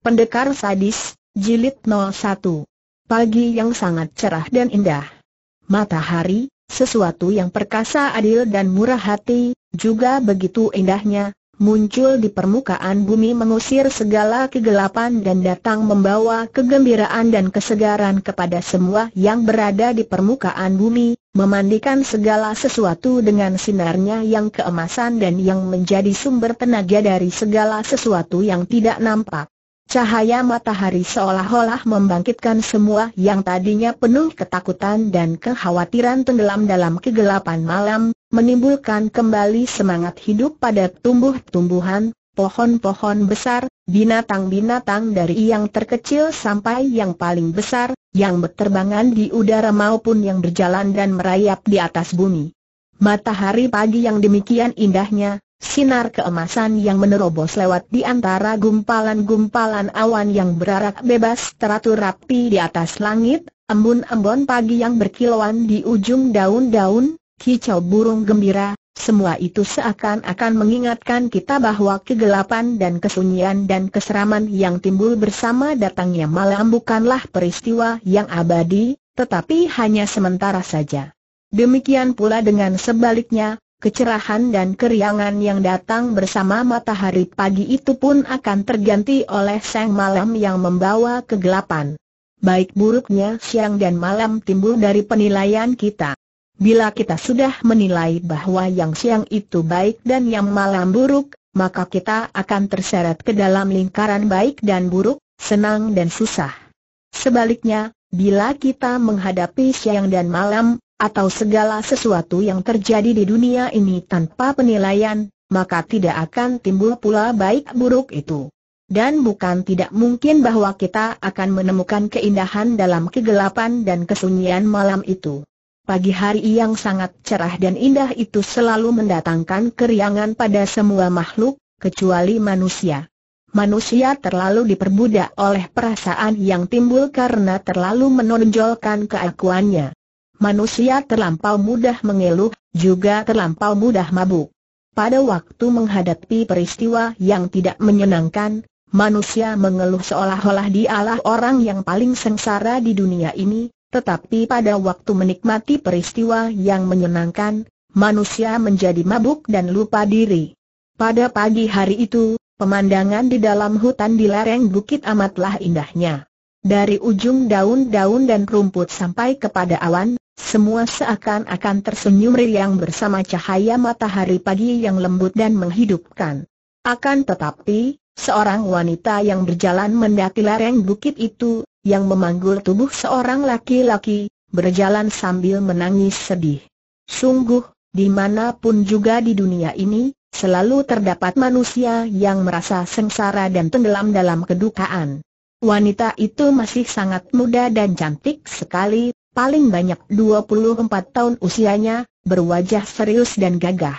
Pendekar Sadis, Jilid 01 Pagi yang sangat cerah dan indah Matahari, sesuatu yang perkasa adil dan murah hati, juga begitu indahnya, muncul di permukaan bumi mengusir segala kegelapan dan datang membawa kegembiraan dan kesegaran kepada semua yang berada di permukaan bumi, memandikan segala sesuatu dengan sinarnya yang keemasan dan yang menjadi sumber tenaga dari segala sesuatu yang tidak nampak. Cahaya matahari seolah-olah membangkitkan semua yang tadinya penuh ketakutan dan kekhawatiran tenggelam dalam kegelapan malam, menimbulkan kembali semangat hidup pada tumbuh-tumbuhan, pohon-pohon besar, binatang-binatang dari yang terkecil sampai yang paling besar, yang berterbangan di udara maupun yang berjalan dan merayap di atas bumi. Matahari pagi yang demikian indahnya, Sinar keemasan yang menerobos lewat di antara gumpalan-gumpalan awan yang berarak bebas teratur rapi di atas langit, embun-embun pagi yang berkilauan di ujung daun-daun, kicau burung gembira, semua itu seakan-akan mengingatkan kita bahwa kegelapan dan kesunyian dan keseraman yang timbul bersama datangnya malam bukanlah peristiwa yang abadi, tetapi hanya sementara saja. Demikian pula dengan sebaliknya, kecerahan dan keriangan yang datang bersama matahari pagi itu pun akan terganti oleh sang malam yang membawa kegelapan. Baik buruknya siang dan malam timbul dari penilaian kita. Bila kita sudah menilai bahwa yang siang itu baik dan yang malam buruk, maka kita akan terseret ke dalam lingkaran baik dan buruk, senang dan susah. Sebaliknya, bila kita menghadapi siang dan malam, atau segala sesuatu yang terjadi di dunia ini tanpa penilaian, maka tidak akan timbul pula baik buruk itu. Dan bukan tidak mungkin bahwa kita akan menemukan keindahan dalam kegelapan dan kesunyian malam itu. Pagi hari yang sangat cerah dan indah itu selalu mendatangkan keriangan pada semua makhluk, kecuali manusia. Manusia terlalu diperbudak oleh perasaan yang timbul karena terlalu menonjolkan keakuannya. Manusia terlampau mudah mengeluh, juga terlampau mudah mabuk. Pada waktu menghadapi peristiwa yang tidak menyenangkan, manusia mengeluh seolah-olah dialah orang yang paling sengsara di dunia ini, tetapi pada waktu menikmati peristiwa yang menyenangkan, manusia menjadi mabuk dan lupa diri. Pada pagi hari itu, pemandangan di dalam hutan di lereng bukit amatlah indahnya. Dari ujung daun-daun dan rumput sampai kepada awan, semua seakan-akan tersenyum riang bersama cahaya matahari pagi yang lembut dan menghidupkan. Akan tetapi, seorang wanita yang berjalan mendaki lereng bukit itu, yang memanggul tubuh seorang laki-laki, berjalan sambil menangis sedih. Sungguh, dimanapun juga di dunia ini, selalu terdapat manusia yang merasa sengsara dan tenggelam dalam kedukaan. Wanita itu masih sangat muda dan cantik sekali, paling banyak 24 tahun usianya, berwajah serius dan gagah.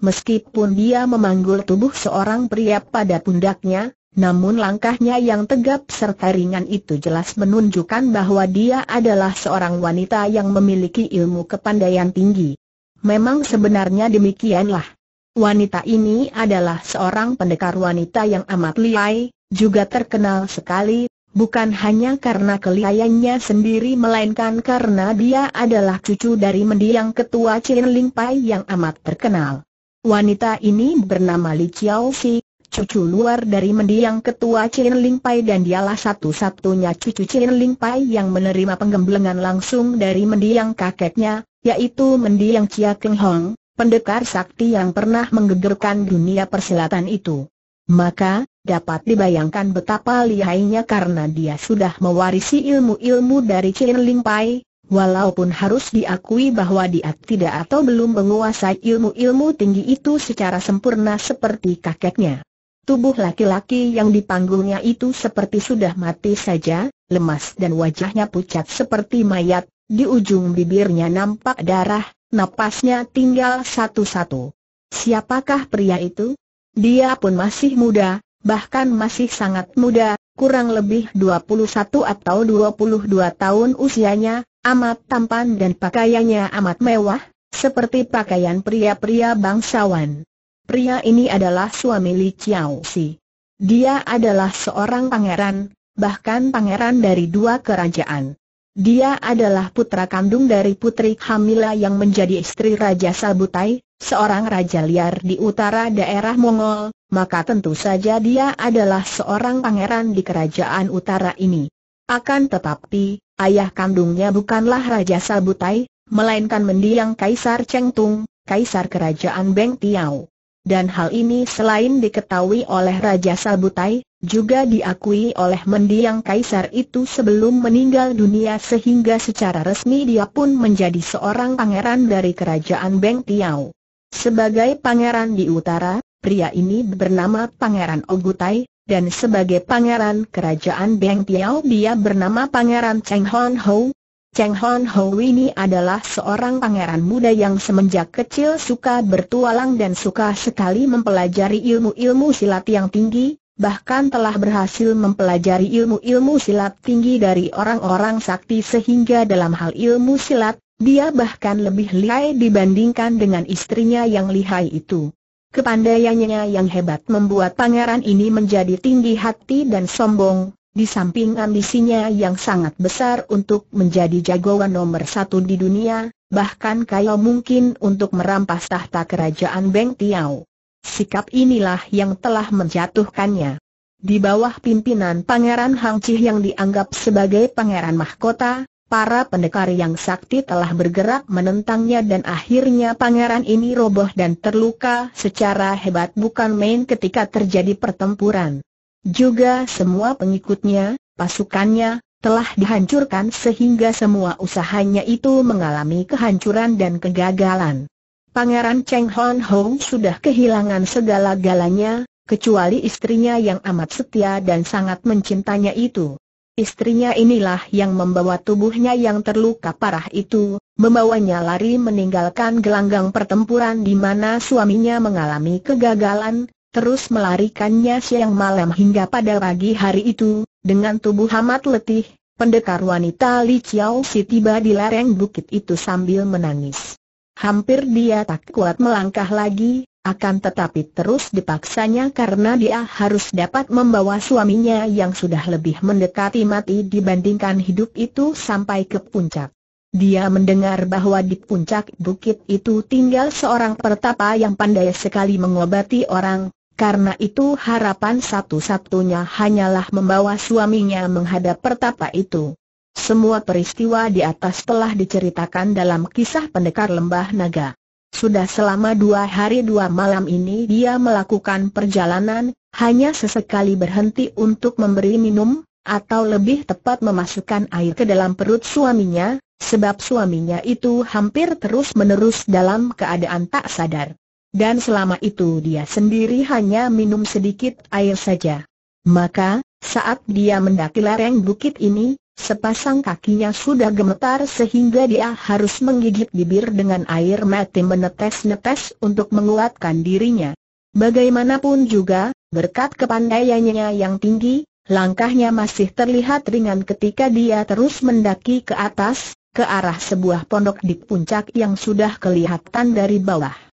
Meskipun dia memanggul tubuh seorang pria pada pundaknya, namun langkahnya yang tegap serta ringan itu jelas menunjukkan bahwa dia adalah seorang wanita yang memiliki ilmu kepandaian tinggi. Memang sebenarnya demikianlah. Wanita ini adalah seorang pendekar wanita yang amat liai, juga terkenal sekali, Bukan hanya karena kelihayannya sendiri melainkan karena dia adalah cucu dari mendiang ketua Chin Ling Pai yang amat terkenal. Wanita ini bernama Li Chiao Si, cucu luar dari mendiang ketua Chin Ling Pai dan dialah satu-satunya cucu Chin Ling Pai yang menerima penggemblengan langsung dari mendiang kakeknya, yaitu mendiang Chia Keng Hong, pendekar sakti yang pernah menggegerkan dunia persilatan itu. Maka, Dapat dibayangkan betapa lihainya karena dia sudah mewarisi ilmu-ilmu dari Chin Ling Pai, walaupun harus diakui bahwa dia tidak atau belum menguasai ilmu-ilmu tinggi itu secara sempurna seperti kakeknya. Tubuh laki-laki yang dipanggungnya itu seperti sudah mati saja, lemas dan wajahnya pucat seperti mayat, di ujung bibirnya nampak darah, napasnya tinggal satu-satu. Siapakah pria itu? Dia pun masih muda, bahkan masih sangat muda, kurang lebih 21 atau 22 tahun usianya, amat tampan dan pakaiannya amat mewah, seperti pakaian pria-pria bangsawan. Pria ini adalah suami Li Chiao Si. Dia adalah seorang pangeran, bahkan pangeran dari dua kerajaan. Dia adalah putra kandung dari Putri Hamila yang menjadi istri Raja Sabutai, seorang raja liar di utara daerah Mongol, maka tentu saja dia adalah seorang pangeran di kerajaan utara ini. Akan tetapi, ayah kandungnya bukanlah Raja Sabutai, melainkan mendiang Kaisar Chengtung, Kaisar Kerajaan Beng Tiao dan hal ini selain diketahui oleh Raja Sabutai, juga diakui oleh mendiang kaisar itu sebelum meninggal dunia sehingga secara resmi dia pun menjadi seorang pangeran dari kerajaan Beng Tiao. Sebagai pangeran di utara, pria ini bernama Pangeran Ogutai, dan sebagai pangeran kerajaan Beng Tiao dia bernama Pangeran Cheng Hon Ho, Cheng Hon Ho ini adalah seorang pangeran muda yang semenjak kecil suka bertualang dan suka sekali mempelajari ilmu-ilmu silat yang tinggi, bahkan telah berhasil mempelajari ilmu-ilmu silat tinggi dari orang-orang sakti sehingga dalam hal ilmu silat, dia bahkan lebih lihai dibandingkan dengan istrinya yang lihai itu. Kepandaiannya yang hebat membuat pangeran ini menjadi tinggi hati dan sombong, di samping ambisinya yang sangat besar untuk menjadi jagoan nomor satu di dunia, bahkan kaya mungkin untuk merampas tahta kerajaan Beng Tiao. Sikap inilah yang telah menjatuhkannya. Di bawah pimpinan Pangeran Hang yang dianggap sebagai pangeran mahkota, para pendekar yang sakti telah bergerak menentangnya dan akhirnya pangeran ini roboh dan terluka secara hebat bukan main ketika terjadi pertempuran. Juga semua pengikutnya, pasukannya, telah dihancurkan sehingga semua usahanya itu mengalami kehancuran dan kegagalan. Pangeran Cheng Hon Hong sudah kehilangan segala-galanya, kecuali istrinya yang amat setia dan sangat mencintanya itu. Istrinya inilah yang membawa tubuhnya yang terluka parah itu, membawanya lari meninggalkan gelanggang pertempuran di mana suaminya mengalami kegagalan, terus melarikannya siang malam hingga pada pagi hari itu, dengan tubuh amat letih, pendekar wanita Li Chiao Si tiba di lereng bukit itu sambil menangis. Hampir dia tak kuat melangkah lagi, akan tetapi terus dipaksanya karena dia harus dapat membawa suaminya yang sudah lebih mendekati mati dibandingkan hidup itu sampai ke puncak. Dia mendengar bahwa di puncak bukit itu tinggal seorang pertapa yang pandai sekali mengobati orang, karena itu harapan satu-satunya hanyalah membawa suaminya menghadap pertapa itu. Semua peristiwa di atas telah diceritakan dalam kisah pendekar lembah naga. Sudah selama dua hari dua malam ini dia melakukan perjalanan, hanya sesekali berhenti untuk memberi minum, atau lebih tepat memasukkan air ke dalam perut suaminya, sebab suaminya itu hampir terus-menerus dalam keadaan tak sadar dan selama itu dia sendiri hanya minum sedikit air saja. Maka, saat dia mendaki lereng bukit ini, sepasang kakinya sudah gemetar sehingga dia harus menggigit bibir dengan air mati menetes-netes untuk menguatkan dirinya. Bagaimanapun juga, berkat kepandaiannya yang tinggi, langkahnya masih terlihat ringan ketika dia terus mendaki ke atas, ke arah sebuah pondok di puncak yang sudah kelihatan dari bawah.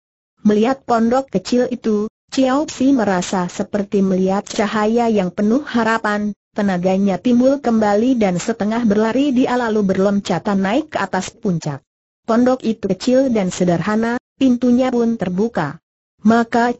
Melihat pondok kecil itu, Chiao Si merasa seperti melihat cahaya yang penuh harapan, tenaganya timbul kembali dan setengah berlari dia lalu berlomcatan naik ke atas puncak. Pondok itu kecil dan sederhana, pintunya pun terbuka. Maka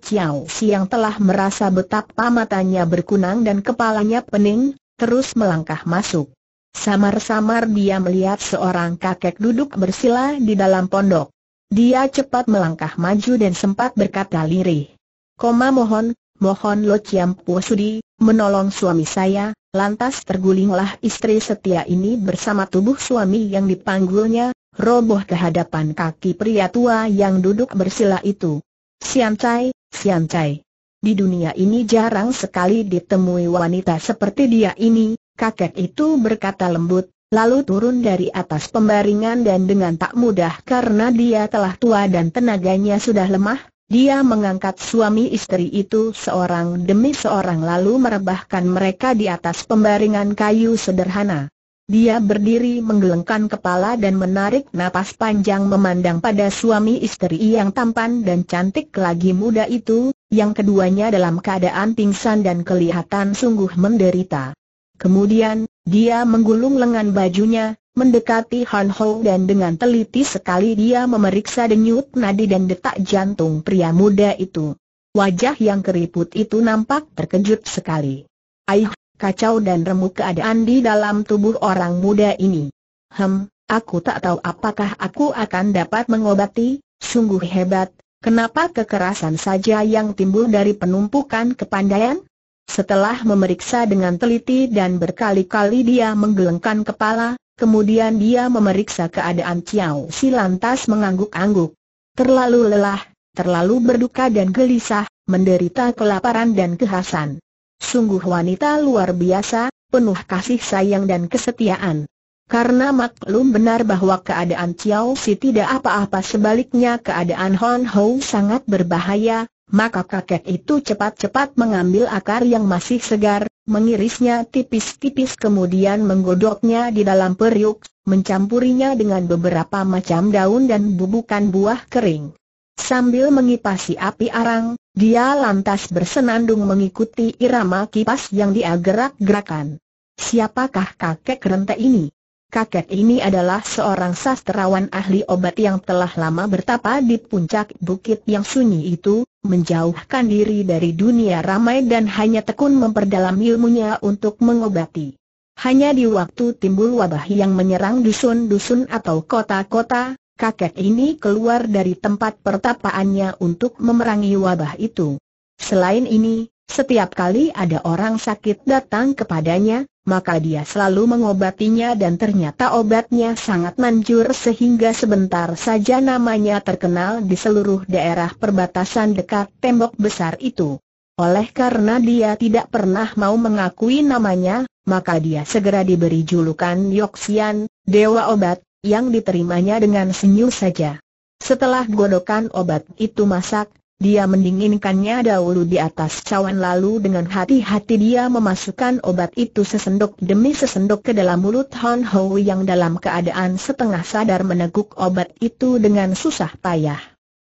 Si yang telah merasa betapa matanya berkunang dan kepalanya pening, terus melangkah masuk. Samar-samar dia melihat seorang kakek duduk bersila di dalam pondok. Dia cepat melangkah maju dan sempat berkata lirih. Koma mohon, mohon Lo Chiam puasudi, Sudi, menolong suami saya, lantas tergulinglah istri setia ini bersama tubuh suami yang dipanggulnya, roboh ke hadapan kaki pria tua yang duduk bersila itu. Siancai, siancai. Di dunia ini jarang sekali ditemui wanita seperti dia ini, kakek itu berkata lembut, lalu turun dari atas pembaringan dan dengan tak mudah karena dia telah tua dan tenaganya sudah lemah, dia mengangkat suami istri itu seorang demi seorang lalu merebahkan mereka di atas pembaringan kayu sederhana. Dia berdiri menggelengkan kepala dan menarik napas panjang memandang pada suami istri yang tampan dan cantik lagi muda itu, yang keduanya dalam keadaan pingsan dan kelihatan sungguh menderita. Kemudian, dia menggulung lengan bajunya, mendekati Han Ho dan dengan teliti sekali dia memeriksa denyut nadi dan detak jantung pria muda itu. Wajah yang keriput itu nampak terkejut sekali. Aih, kacau dan remuk keadaan di dalam tubuh orang muda ini. Hem, aku tak tahu apakah aku akan dapat mengobati, sungguh hebat, kenapa kekerasan saja yang timbul dari penumpukan kepandaian? Setelah memeriksa dengan teliti dan berkali-kali dia menggelengkan kepala, kemudian dia memeriksa keadaan Chiao Si lantas mengangguk-angguk. Terlalu lelah, terlalu berduka dan gelisah, menderita kelaparan dan kehausan. Sungguh wanita luar biasa, penuh kasih sayang dan kesetiaan. Karena maklum benar bahwa keadaan Chiao Si tidak apa-apa sebaliknya keadaan Hon Ho sangat berbahaya, maka kakek itu cepat-cepat mengambil akar yang masih segar, mengirisnya tipis-tipis kemudian menggodoknya di dalam periuk, mencampurinya dengan beberapa macam daun dan bubukan buah kering. Sambil mengipasi api arang, dia lantas bersenandung mengikuti irama kipas yang dia gerak-gerakan. Siapakah kakek rente ini? Kakek ini adalah seorang sastrawan ahli obat yang telah lama bertapa di puncak bukit yang sunyi itu, menjauhkan diri dari dunia ramai dan hanya tekun memperdalam ilmunya untuk mengobati. Hanya di waktu timbul wabah yang menyerang dusun-dusun atau kota-kota, kakek ini keluar dari tempat pertapaannya untuk memerangi wabah itu. Selain ini, setiap kali ada orang sakit datang kepadanya, maka dia selalu mengobatinya dan ternyata obatnya sangat manjur sehingga sebentar saja namanya terkenal di seluruh daerah perbatasan dekat tembok besar itu. Oleh karena dia tidak pernah mau mengakui namanya, maka dia segera diberi julukan Yoksian, Dewa Obat, yang diterimanya dengan senyum saja. Setelah godokan obat itu masak, dia mendinginkannya dahulu di atas cawan lalu dengan hati-hati dia memasukkan obat itu sesendok demi sesendok ke dalam mulut Hon Ho yang dalam keadaan setengah sadar meneguk obat itu dengan susah payah.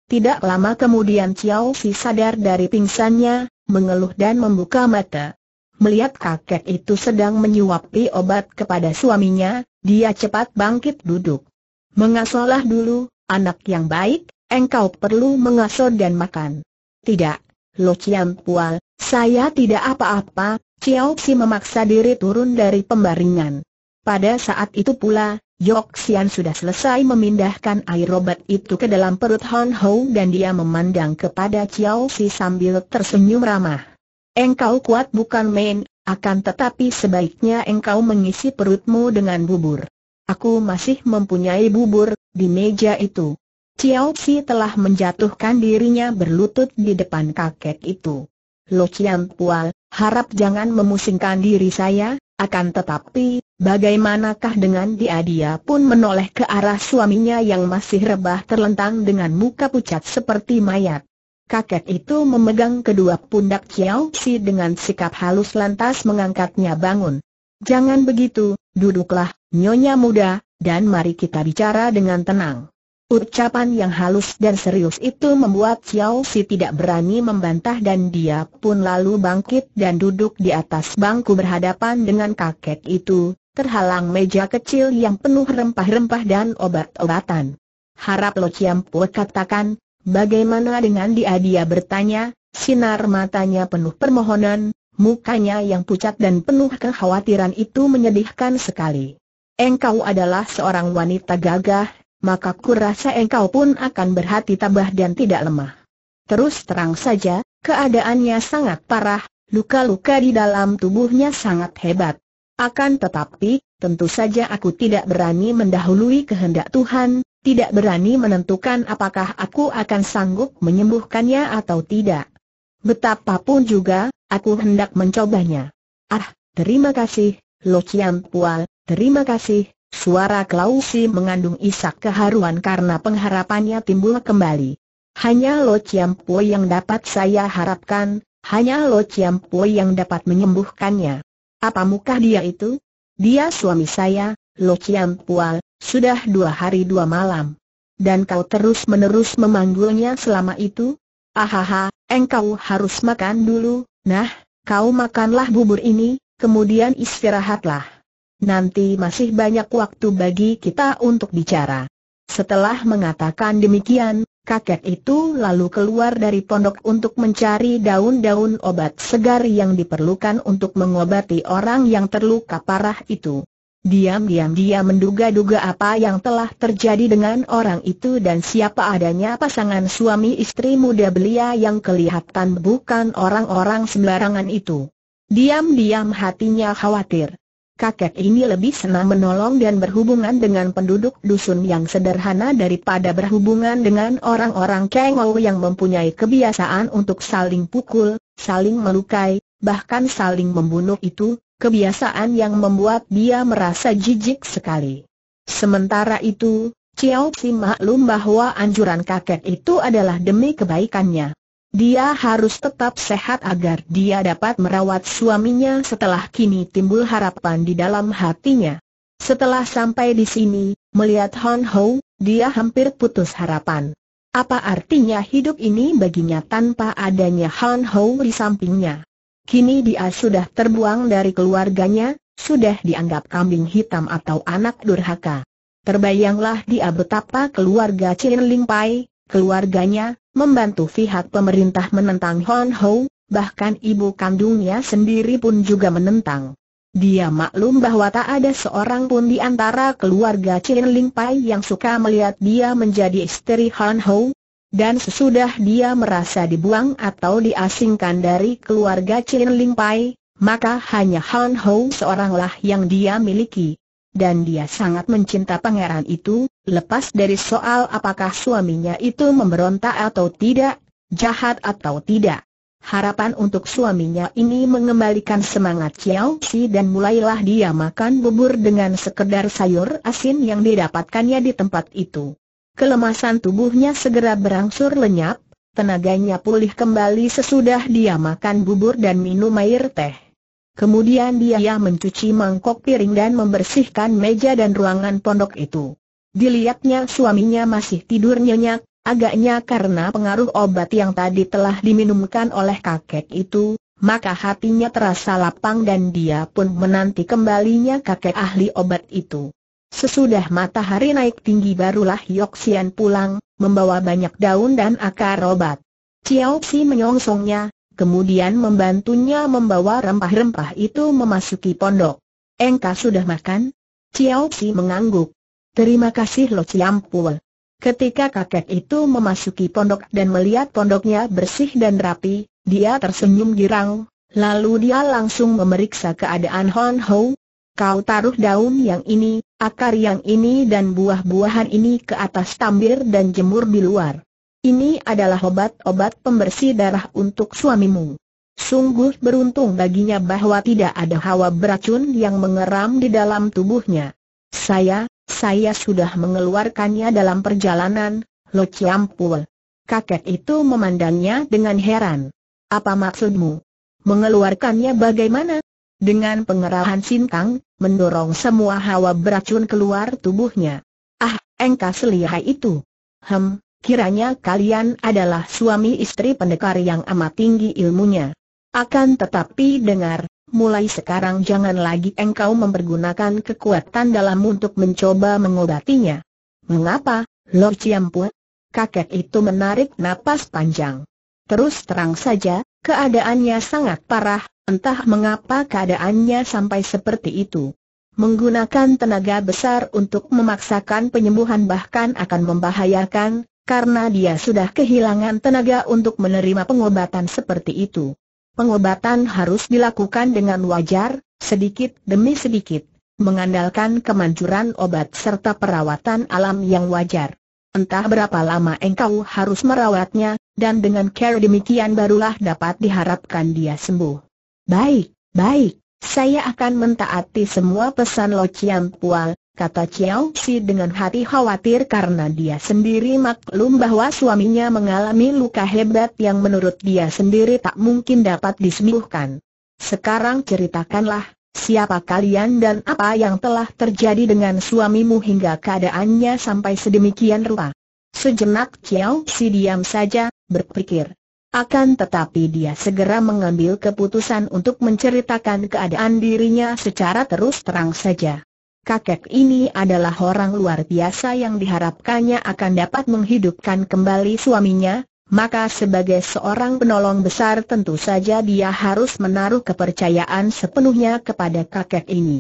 Tidak lama kemudian Chiao Si sadar dari pingsannya, mengeluh dan membuka mata. Melihat kakek itu sedang menyuapi obat kepada suaminya, dia cepat bangkit duduk. Mengasolah dulu, anak yang baik, engkau perlu mengasuh dan makan. Tidak, Lo Chiam Pual, saya tidak apa-apa, Chiao memaksa diri turun dari pembaringan. Pada saat itu pula, Yok Sian sudah selesai memindahkan air obat itu ke dalam perut Hon Ho dan dia memandang kepada Chiao sambil tersenyum ramah. Engkau kuat bukan main, akan tetapi sebaiknya engkau mengisi perutmu dengan bubur. Aku masih mempunyai bubur, di meja itu. Chiao si telah menjatuhkan dirinya berlutut di depan kakek itu. Lo Chiang Pual, harap jangan memusingkan diri saya, akan tetapi, bagaimanakah dengan dia dia pun menoleh ke arah suaminya yang masih rebah terlentang dengan muka pucat seperti mayat. Kakek itu memegang kedua pundak Chiao Si dengan sikap halus lantas mengangkatnya bangun. Jangan begitu, duduklah, nyonya muda, dan mari kita bicara dengan tenang. Ucapan yang halus dan serius itu membuat Xiao Si tidak berani membantah dan dia pun lalu bangkit dan duduk di atas bangku berhadapan dengan kakek itu, terhalang meja kecil yang penuh rempah-rempah dan obat-obatan. Harap Lo Chiam Po katakan, bagaimana dengan dia dia bertanya, sinar matanya penuh permohonan, mukanya yang pucat dan penuh kekhawatiran itu menyedihkan sekali. Engkau adalah seorang wanita gagah, maka kurasa engkau pun akan berhati tabah dan tidak lemah. Terus terang saja, keadaannya sangat parah, luka-luka di dalam tubuhnya sangat hebat. Akan tetapi, tentu saja aku tidak berani mendahului kehendak Tuhan, tidak berani menentukan apakah aku akan sanggup menyembuhkannya atau tidak. Betapapun juga, aku hendak mencobanya. Ah, terima kasih, Lo Chiang Pual, terima kasih, Suara Klausi mengandung isak keharuan karena pengharapannya timbul kembali. Hanya Lo Po yang dapat saya harapkan, hanya Lo Po yang dapat menyembuhkannya. Apa muka dia itu? Dia suami saya, Lo Poal, sudah dua hari dua malam. Dan kau terus-menerus memanggulnya selama itu? Ahaha, engkau harus makan dulu, nah, kau makanlah bubur ini, kemudian istirahatlah nanti masih banyak waktu bagi kita untuk bicara. Setelah mengatakan demikian, kakek itu lalu keluar dari pondok untuk mencari daun-daun obat segar yang diperlukan untuk mengobati orang yang terluka parah itu. Diam-diam dia menduga-duga apa yang telah terjadi dengan orang itu dan siapa adanya pasangan suami istri muda belia yang kelihatan bukan orang-orang sembarangan itu. Diam-diam hatinya khawatir kakek ini lebih senang menolong dan berhubungan dengan penduduk dusun yang sederhana daripada berhubungan dengan orang-orang kengau yang mempunyai kebiasaan untuk saling pukul, saling melukai, bahkan saling membunuh itu, kebiasaan yang membuat dia merasa jijik sekali. Sementara itu, Chiao Si maklum bahwa anjuran kakek itu adalah demi kebaikannya. Dia harus tetap sehat agar dia dapat merawat suaminya setelah kini timbul harapan di dalam hatinya. Setelah sampai di sini, melihat Hon Ho, dia hampir putus harapan. Apa artinya hidup ini baginya tanpa adanya Han Ho di sampingnya? Kini dia sudah terbuang dari keluarganya, sudah dianggap kambing hitam atau anak durhaka. Terbayanglah dia betapa keluarga Chin Ling Pai, keluarganya, membantu pihak pemerintah menentang Hon Ho, bahkan ibu kandungnya sendiri pun juga menentang. Dia maklum bahwa tak ada seorang pun di antara keluarga Chin Ling Pai yang suka melihat dia menjadi istri Hon Ho, dan sesudah dia merasa dibuang atau diasingkan dari keluarga Chin Ling Pai, maka hanya Han Ho seoranglah yang dia miliki dan dia sangat mencinta pangeran itu, lepas dari soal apakah suaminya itu memberontak atau tidak, jahat atau tidak. Harapan untuk suaminya ini mengembalikan semangat Xiao Si dan mulailah dia makan bubur dengan sekedar sayur asin yang didapatkannya di tempat itu. Kelemasan tubuhnya segera berangsur lenyap, tenaganya pulih kembali sesudah dia makan bubur dan minum air teh. Kemudian dia mencuci mangkok piring dan membersihkan meja dan ruangan pondok itu. Dilihatnya suaminya masih tidur nyenyak, agaknya karena pengaruh obat yang tadi telah diminumkan oleh kakek itu, maka hatinya terasa lapang dan dia pun menanti kembalinya kakek ahli obat itu. Sesudah matahari naik tinggi barulah Yoxian pulang, membawa banyak daun dan akar obat. Xiao Xi menyongsongnya, kemudian membantunya membawa rempah-rempah itu memasuki pondok. Engkau sudah makan? Ciao Si mengangguk. Terima kasih Lo Ciampul. Ketika kakek itu memasuki pondok dan melihat pondoknya bersih dan rapi, dia tersenyum girang, lalu dia langsung memeriksa keadaan Hon Ho. Kau taruh daun yang ini, akar yang ini dan buah-buahan ini ke atas tambir dan jemur di luar. Ini adalah obat-obat pembersih darah untuk suamimu. Sungguh beruntung baginya bahwa tidak ada hawa beracun yang mengeram di dalam tubuhnya. Saya, saya sudah mengeluarkannya dalam perjalanan, Lo ciampul. Kakek itu memandangnya dengan heran. Apa maksudmu? Mengeluarkannya bagaimana? Dengan pengerahan sintang, mendorong semua hawa beracun keluar tubuhnya. Ah, engkau selihai itu. Hem, Kiranya kalian adalah suami istri pendekar yang amat tinggi ilmunya. Akan tetapi dengar, mulai sekarang jangan lagi engkau mempergunakan kekuatan dalam untuk mencoba mengobatinya. Mengapa, Lord Ciampu? Kakek itu menarik napas panjang. Terus terang saja, keadaannya sangat parah, entah mengapa keadaannya sampai seperti itu. Menggunakan tenaga besar untuk memaksakan penyembuhan bahkan akan membahayakan karena dia sudah kehilangan tenaga untuk menerima pengobatan seperti itu. Pengobatan harus dilakukan dengan wajar, sedikit demi sedikit, mengandalkan kemanjuran obat serta perawatan alam yang wajar. Entah berapa lama engkau harus merawatnya, dan dengan care demikian barulah dapat diharapkan dia sembuh. Baik, baik, saya akan mentaati semua pesan Lo Chiang Pual, kata Chiao Si dengan hati khawatir karena dia sendiri maklum bahwa suaminya mengalami luka hebat yang menurut dia sendiri tak mungkin dapat disembuhkan. Sekarang ceritakanlah, siapa kalian dan apa yang telah terjadi dengan suamimu hingga keadaannya sampai sedemikian rupa. Sejenak Chiao Si diam saja, berpikir. Akan tetapi dia segera mengambil keputusan untuk menceritakan keadaan dirinya secara terus terang saja kakek ini adalah orang luar biasa yang diharapkannya akan dapat menghidupkan kembali suaminya, maka sebagai seorang penolong besar tentu saja dia harus menaruh kepercayaan sepenuhnya kepada kakek ini.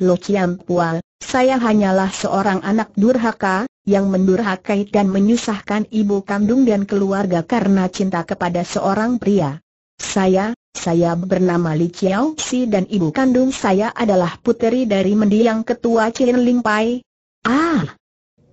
Lo Chiam Pua, saya hanyalah seorang anak durhaka, yang mendurhakai dan menyusahkan ibu kandung dan keluarga karena cinta kepada seorang pria. Saya, saya bernama Li Chiao Si dan ibu kandung saya adalah puteri dari mendiang ketua Chin Ling Pai. Ah,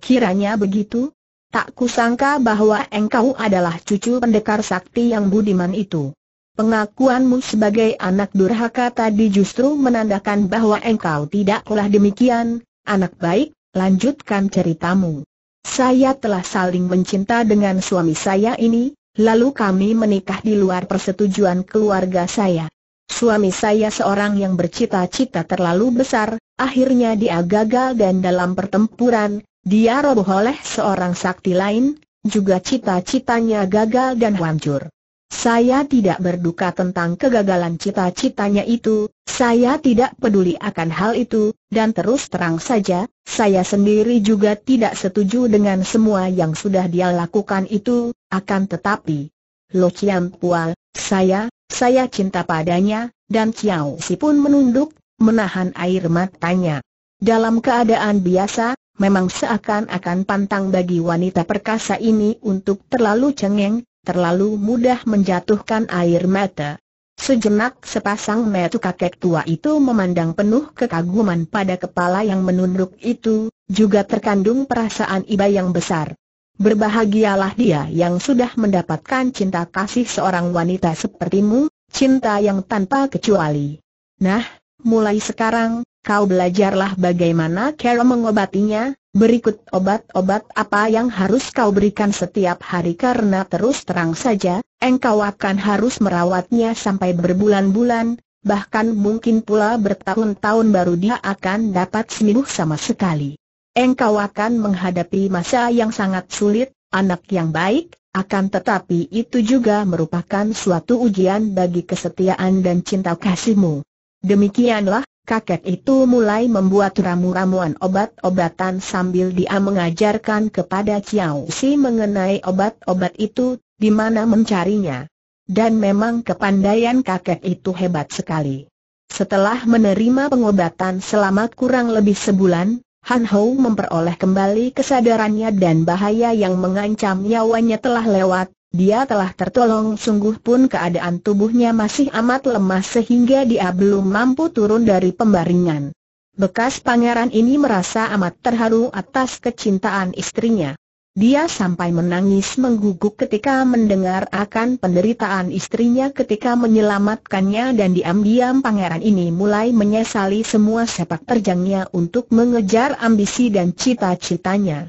kiranya begitu? Tak kusangka bahwa engkau adalah cucu pendekar sakti yang budiman itu. Pengakuanmu sebagai anak durhaka tadi justru menandakan bahwa engkau tidaklah demikian, anak baik, lanjutkan ceritamu. Saya telah saling mencinta dengan suami saya ini, Lalu kami menikah di luar persetujuan keluarga saya. Suami saya seorang yang bercita-cita terlalu besar, akhirnya dia gagal dan dalam pertempuran, dia roboh oleh seorang sakti lain, juga cita-citanya gagal dan hancur. Saya tidak berduka tentang kegagalan cita-citanya itu, saya tidak peduli akan hal itu, dan terus terang saja, saya sendiri juga tidak setuju dengan semua yang sudah dia lakukan itu, akan tetapi. Lo Chiam Pual, saya, saya cinta padanya, dan Chiao Si pun menunduk, menahan air matanya. Dalam keadaan biasa, memang seakan-akan pantang bagi wanita perkasa ini untuk terlalu cengeng, terlalu mudah menjatuhkan air mata. Sejenak sepasang metu kakek tua itu memandang penuh kekaguman pada kepala yang menunduk itu, juga terkandung perasaan iba yang besar. Berbahagialah dia yang sudah mendapatkan cinta kasih seorang wanita sepertimu, cinta yang tanpa kecuali. Nah, mulai sekarang, kau belajarlah bagaimana cara mengobatinya, berikut obat-obat apa yang harus kau berikan setiap hari karena terus terang saja, engkau akan harus merawatnya sampai berbulan-bulan, bahkan mungkin pula bertahun-tahun baru dia akan dapat sembuh sama sekali. Engkau akan menghadapi masa yang sangat sulit, anak yang baik, akan tetapi itu juga merupakan suatu ujian bagi kesetiaan dan cinta kasihmu. Demikianlah Kakek itu mulai membuat ramu-ramuan obat-obatan sambil dia mengajarkan kepada Chiao Si mengenai obat-obat itu, di mana mencarinya. Dan memang kepandaian kakek itu hebat sekali. Setelah menerima pengobatan selama kurang lebih sebulan, Han Hou memperoleh kembali kesadarannya dan bahaya yang mengancam nyawanya telah lewat, dia telah tertolong sungguh pun keadaan tubuhnya masih amat lemah sehingga dia belum mampu turun dari pembaringan. Bekas pangeran ini merasa amat terharu atas kecintaan istrinya. Dia sampai menangis mengguguk ketika mendengar akan penderitaan istrinya ketika menyelamatkannya dan diam-diam pangeran ini mulai menyesali semua sepak terjangnya untuk mengejar ambisi dan cita-citanya.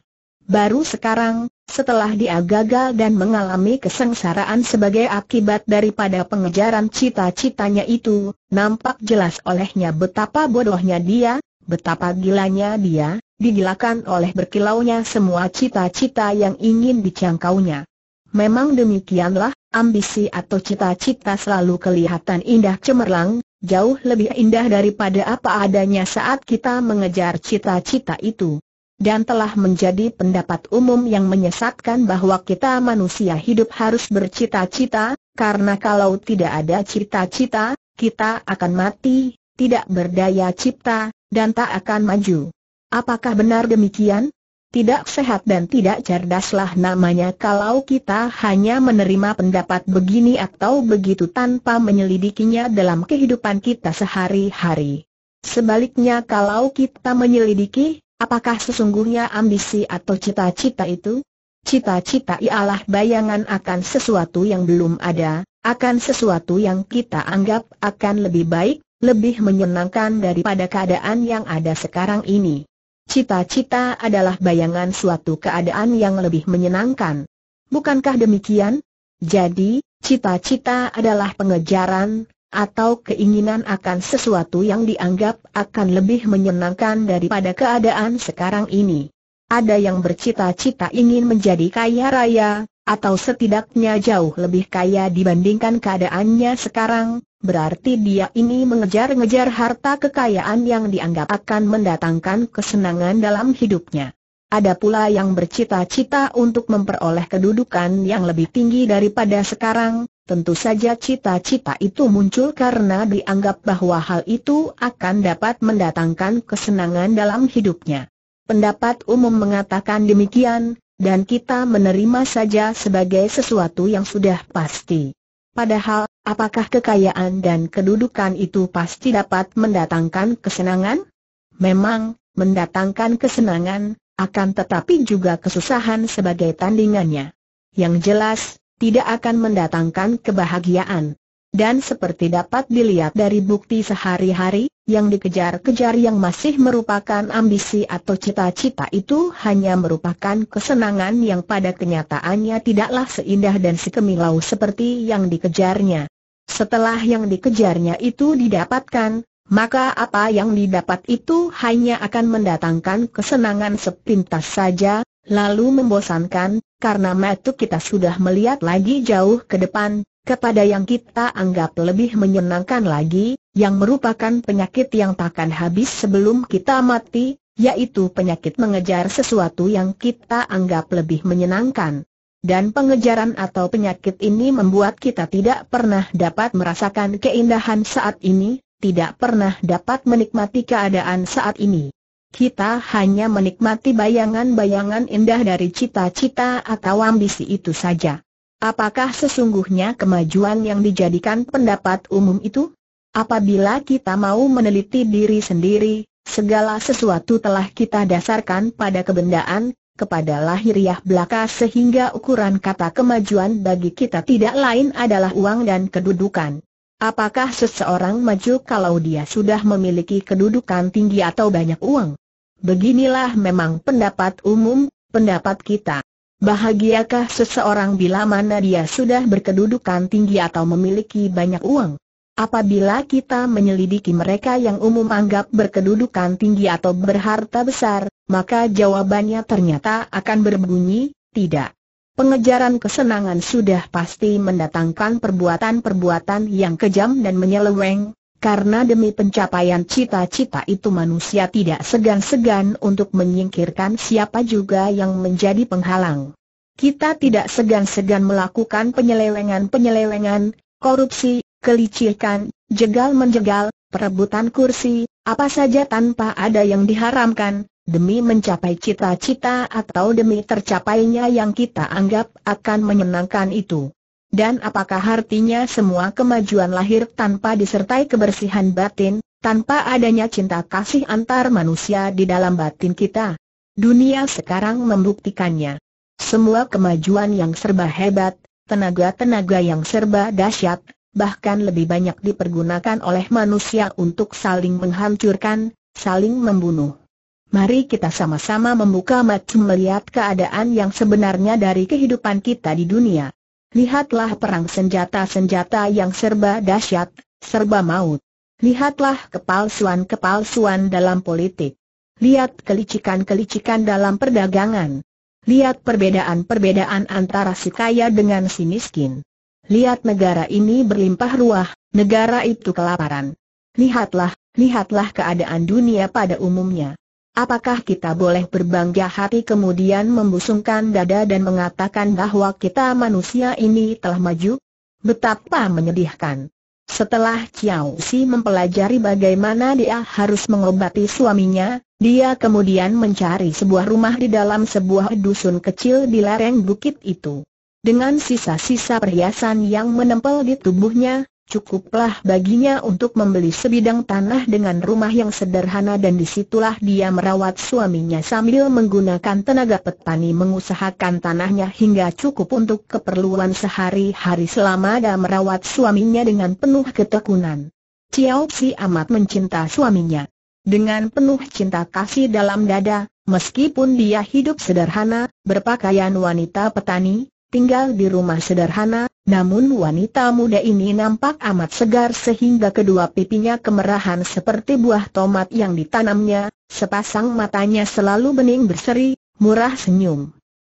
Baru sekarang, setelah dia gagal dan mengalami kesengsaraan sebagai akibat daripada pengejaran cita-citanya itu, nampak jelas olehnya betapa bodohnya dia, betapa gilanya dia, digilakan oleh berkilaunya semua cita-cita yang ingin dicangkaunya. Memang demikianlah, ambisi atau cita-cita selalu kelihatan indah cemerlang, jauh lebih indah daripada apa adanya saat kita mengejar cita-cita itu dan telah menjadi pendapat umum yang menyesatkan bahwa kita manusia hidup harus bercita-cita, karena kalau tidak ada cita-cita, kita akan mati, tidak berdaya cipta, dan tak akan maju. Apakah benar demikian? Tidak sehat dan tidak cerdaslah namanya kalau kita hanya menerima pendapat begini atau begitu tanpa menyelidikinya dalam kehidupan kita sehari-hari. Sebaliknya kalau kita menyelidiki, Apakah sesungguhnya ambisi atau cita-cita itu? Cita-cita ialah bayangan akan sesuatu yang belum ada, akan sesuatu yang kita anggap akan lebih baik, lebih menyenangkan daripada keadaan yang ada sekarang ini. Cita-cita adalah bayangan suatu keadaan yang lebih menyenangkan. Bukankah demikian? Jadi, cita-cita adalah pengejaran, atau keinginan akan sesuatu yang dianggap akan lebih menyenangkan daripada keadaan sekarang ini. Ada yang bercita-cita ingin menjadi kaya raya, atau setidaknya jauh lebih kaya dibandingkan keadaannya sekarang, berarti dia ini mengejar-ngejar harta kekayaan yang dianggap akan mendatangkan kesenangan dalam hidupnya. Ada pula yang bercita-cita untuk memperoleh kedudukan yang lebih tinggi daripada sekarang, Tentu saja cita-cita itu muncul karena dianggap bahwa hal itu akan dapat mendatangkan kesenangan dalam hidupnya. Pendapat umum mengatakan demikian, dan kita menerima saja sebagai sesuatu yang sudah pasti. Padahal, apakah kekayaan dan kedudukan itu pasti dapat mendatangkan kesenangan? Memang, mendatangkan kesenangan, akan tetapi juga kesusahan sebagai tandingannya. Yang jelas, tidak akan mendatangkan kebahagiaan. Dan seperti dapat dilihat dari bukti sehari-hari, yang dikejar-kejar yang masih merupakan ambisi atau cita-cita itu hanya merupakan kesenangan yang pada kenyataannya tidaklah seindah dan sekemilau seperti yang dikejarnya. Setelah yang dikejarnya itu didapatkan, maka apa yang didapat itu hanya akan mendatangkan kesenangan sepintas saja, lalu membosankan, karena metu kita sudah melihat lagi jauh ke depan, kepada yang kita anggap lebih menyenangkan lagi, yang merupakan penyakit yang takkan habis sebelum kita mati, yaitu penyakit mengejar sesuatu yang kita anggap lebih menyenangkan. Dan pengejaran atau penyakit ini membuat kita tidak pernah dapat merasakan keindahan saat ini, tidak pernah dapat menikmati keadaan saat ini. Kita hanya menikmati bayangan-bayangan indah dari cita-cita atau ambisi itu saja. Apakah sesungguhnya kemajuan yang dijadikan pendapat umum itu? Apabila kita mau meneliti diri sendiri, segala sesuatu telah kita dasarkan pada kebendaan, kepada lahiriah belaka sehingga ukuran kata kemajuan bagi kita tidak lain adalah uang dan kedudukan. Apakah seseorang maju kalau dia sudah memiliki kedudukan tinggi atau banyak uang? Beginilah memang pendapat umum, pendapat kita. Bahagiakah seseorang bila mana dia sudah berkedudukan tinggi atau memiliki banyak uang? Apabila kita menyelidiki mereka yang umum anggap berkedudukan tinggi atau berharta besar, maka jawabannya ternyata akan berbunyi, tidak. Pengejaran kesenangan sudah pasti mendatangkan perbuatan-perbuatan yang kejam dan menyeleweng, karena demi pencapaian cita-cita itu manusia tidak segan-segan untuk menyingkirkan siapa juga yang menjadi penghalang. Kita tidak segan-segan melakukan penyelewengan-penyelewengan, korupsi, kelicikan, jegal-menjegal, perebutan kursi, apa saja tanpa ada yang diharamkan, demi mencapai cita-cita atau demi tercapainya yang kita anggap akan menyenangkan itu. Dan apakah artinya semua kemajuan lahir tanpa disertai kebersihan batin, tanpa adanya cinta kasih antar manusia di dalam batin kita? Dunia sekarang membuktikannya. Semua kemajuan yang serba hebat, tenaga-tenaga yang serba dahsyat, bahkan lebih banyak dipergunakan oleh manusia untuk saling menghancurkan, saling membunuh. Mari kita sama-sama membuka mata melihat keadaan yang sebenarnya dari kehidupan kita di dunia. Lihatlah perang senjata-senjata yang serba dahsyat, serba maut. Lihatlah kepalsuan-kepalsuan dalam politik. Lihat kelicikan-kelicikan dalam perdagangan. Lihat perbedaan-perbedaan antara si kaya dengan si miskin. Lihat negara ini berlimpah ruah, negara itu kelaparan. Lihatlah, lihatlah keadaan dunia pada umumnya. Apakah kita boleh berbangga hati kemudian membusungkan dada dan mengatakan bahwa kita manusia ini telah maju? Betapa menyedihkan. Setelah Chiao Si mempelajari bagaimana dia harus mengobati suaminya, dia kemudian mencari sebuah rumah di dalam sebuah dusun kecil di lereng bukit itu. Dengan sisa-sisa perhiasan yang menempel di tubuhnya, cukuplah baginya untuk membeli sebidang tanah dengan rumah yang sederhana dan disitulah dia merawat suaminya sambil menggunakan tenaga petani mengusahakan tanahnya hingga cukup untuk keperluan sehari-hari selama dia merawat suaminya dengan penuh ketekunan. Chiao Si amat mencinta suaminya. Dengan penuh cinta kasih dalam dada, meskipun dia hidup sederhana, berpakaian wanita petani, tinggal di rumah sederhana, namun wanita muda ini nampak amat segar sehingga kedua pipinya kemerahan seperti buah tomat yang ditanamnya, sepasang matanya selalu bening berseri, murah senyum.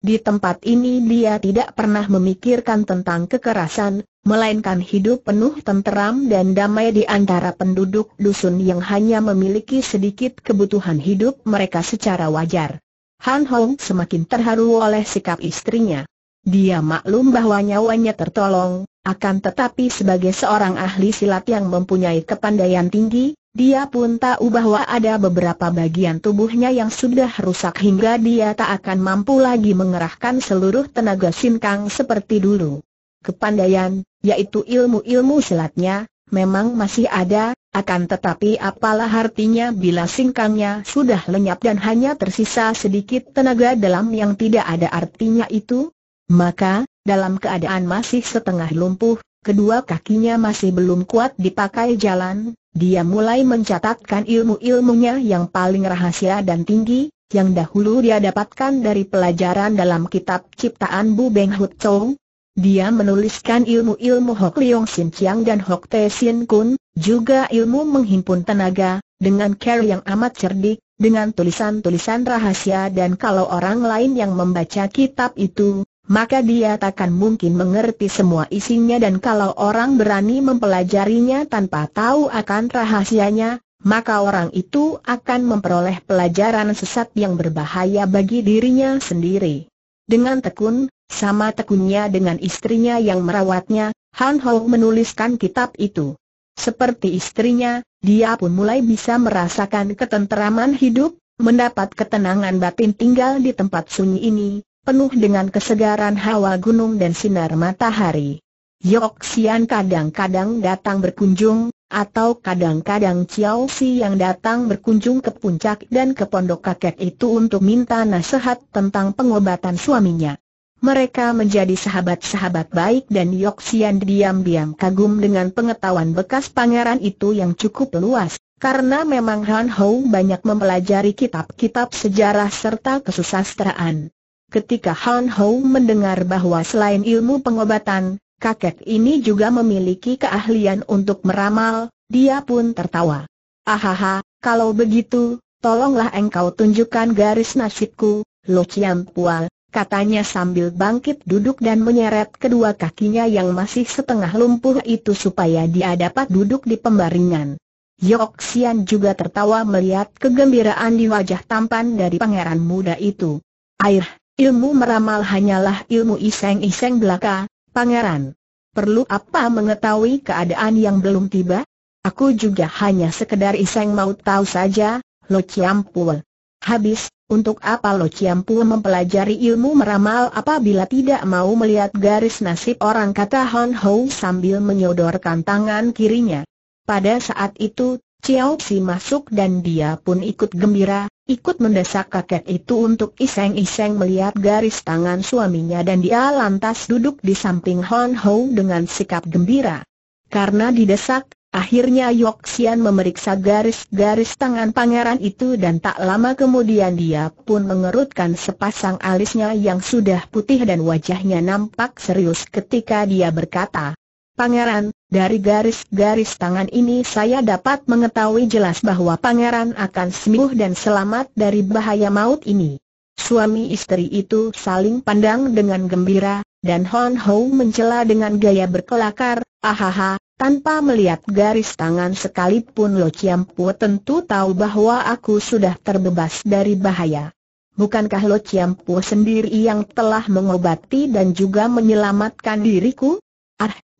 Di tempat ini dia tidak pernah memikirkan tentang kekerasan, melainkan hidup penuh tenteram dan damai di antara penduduk dusun yang hanya memiliki sedikit kebutuhan hidup mereka secara wajar. Han Hong semakin terharu oleh sikap istrinya. Dia maklum bahwa nyawanya tertolong, akan tetapi sebagai seorang ahli silat yang mempunyai kepandaian tinggi, dia pun tahu bahwa ada beberapa bagian tubuhnya yang sudah rusak hingga dia tak akan mampu lagi mengerahkan seluruh tenaga sinkang seperti dulu. Kepandaian, yaitu ilmu-ilmu silatnya, memang masih ada, akan tetapi apalah artinya bila singkangnya sudah lenyap dan hanya tersisa sedikit tenaga dalam yang tidak ada artinya itu? Maka, dalam keadaan masih setengah lumpuh, kedua kakinya masih belum kuat dipakai jalan, dia mulai mencatatkan ilmu-ilmunya yang paling rahasia dan tinggi, yang dahulu dia dapatkan dari pelajaran dalam kitab ciptaan Bu Beng Hut Chou. Dia menuliskan ilmu-ilmu Hok Leong Sin Chiang dan Hok Te Sin Kun, juga ilmu menghimpun tenaga, dengan care yang amat cerdik, dengan tulisan-tulisan rahasia dan kalau orang lain yang membaca kitab itu, maka dia takkan mungkin mengerti semua isinya dan kalau orang berani mempelajarinya tanpa tahu akan rahasianya, maka orang itu akan memperoleh pelajaran sesat yang berbahaya bagi dirinya sendiri. Dengan tekun, sama tekunnya dengan istrinya yang merawatnya, Han Hou menuliskan kitab itu. Seperti istrinya, dia pun mulai bisa merasakan ketenteraman hidup, mendapat ketenangan batin tinggal di tempat sunyi ini, penuh dengan kesegaran hawa gunung dan sinar matahari. Yok Sian kadang-kadang datang berkunjung, atau kadang-kadang Chiao Si yang datang berkunjung ke puncak dan ke pondok kakek itu untuk minta nasihat tentang pengobatan suaminya. Mereka menjadi sahabat-sahabat baik dan Yok Sian diam-diam kagum dengan pengetahuan bekas pangeran itu yang cukup luas, karena memang Han Hou banyak mempelajari kitab-kitab sejarah serta kesusastraan. Ketika Han Ho mendengar bahwa selain ilmu pengobatan, kakek ini juga memiliki keahlian untuk meramal, dia pun tertawa. Ahaha, kalau begitu, tolonglah engkau tunjukkan garis nasibku, Lo Chiam Pual, katanya sambil bangkit duduk dan menyeret kedua kakinya yang masih setengah lumpuh itu supaya dia dapat duduk di pembaringan. Yok Xian juga tertawa melihat kegembiraan di wajah tampan dari pangeran muda itu. Air, Ilmu meramal hanyalah ilmu iseng-iseng belaka, pangeran. Perlu apa mengetahui keadaan yang belum tiba? Aku juga hanya sekedar iseng mau tahu saja, Lo ciampul. Habis, untuk apa Lo ciampul mempelajari ilmu meramal apabila tidak mau melihat garis nasib orang kata Hon Ho sambil menyodorkan tangan kirinya. Pada saat itu, Chiao si masuk dan dia pun ikut gembira, ikut mendesak kakek itu untuk iseng-iseng melihat garis tangan suaminya dan dia lantas duduk di samping Hon Ho dengan sikap gembira. Karena didesak, akhirnya Yok Xian memeriksa garis-garis tangan pangeran itu dan tak lama kemudian dia pun mengerutkan sepasang alisnya yang sudah putih dan wajahnya nampak serius ketika dia berkata, Pangeran, dari garis-garis tangan ini saya dapat mengetahui jelas bahwa pangeran akan sembuh dan selamat dari bahaya maut ini. Suami istri itu saling pandang dengan gembira, dan Hon Ho mencela dengan gaya berkelakar, ahaha, tanpa melihat garis tangan sekalipun Lo Chiam Puo tentu tahu bahwa aku sudah terbebas dari bahaya. Bukankah Lo Chiam Puo sendiri yang telah mengobati dan juga menyelamatkan diriku?